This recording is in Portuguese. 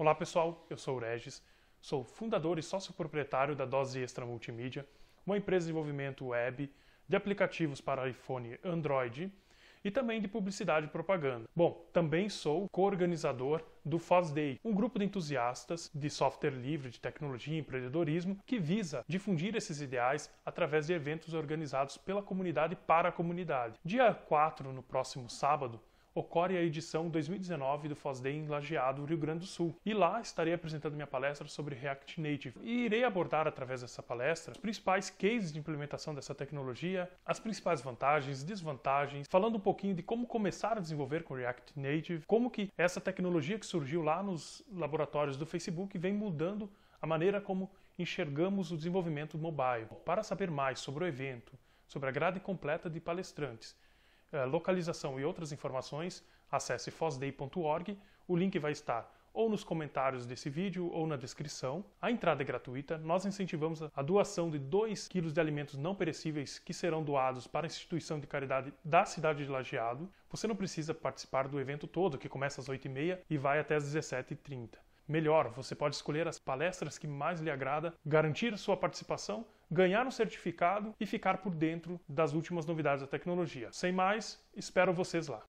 Olá pessoal, eu sou o Regis, sou fundador e sócio proprietário da Dose Extra Multimídia, uma empresa de desenvolvimento web de aplicativos para iPhone Android e também de publicidade e propaganda. Bom, também sou co-organizador do Fosday, um grupo de entusiastas de software livre, de tecnologia e empreendedorismo que visa difundir esses ideais através de eventos organizados pela comunidade para a comunidade. Dia 4, no próximo sábado, ocorre a edição 2019 do FOSDEM em Lajeado, Rio Grande do Sul. E lá estarei apresentando minha palestra sobre React Native e irei abordar através dessa palestra os principais cases de implementação dessa tecnologia, as principais vantagens, desvantagens, falando um pouquinho de como começar a desenvolver com React Native, como que essa tecnologia que surgiu lá nos laboratórios do Facebook vem mudando a maneira como enxergamos o desenvolvimento mobile. Para saber mais sobre o evento, sobre a grade completa de palestrantes eh, localização e outras informações, acesse fosday.org. O link vai estar ou nos comentários desse vídeo ou na descrição. A entrada é gratuita. Nós incentivamos a doação de 2 quilos de alimentos não perecíveis que serão doados para a instituição de caridade da cidade de Lajeado. Você não precisa participar do evento todo, que começa às 8h30 e vai até às 17h30. Melhor, você pode escolher as palestras que mais lhe agrada, garantir sua participação, ganhar um certificado e ficar por dentro das últimas novidades da tecnologia. Sem mais, espero vocês lá.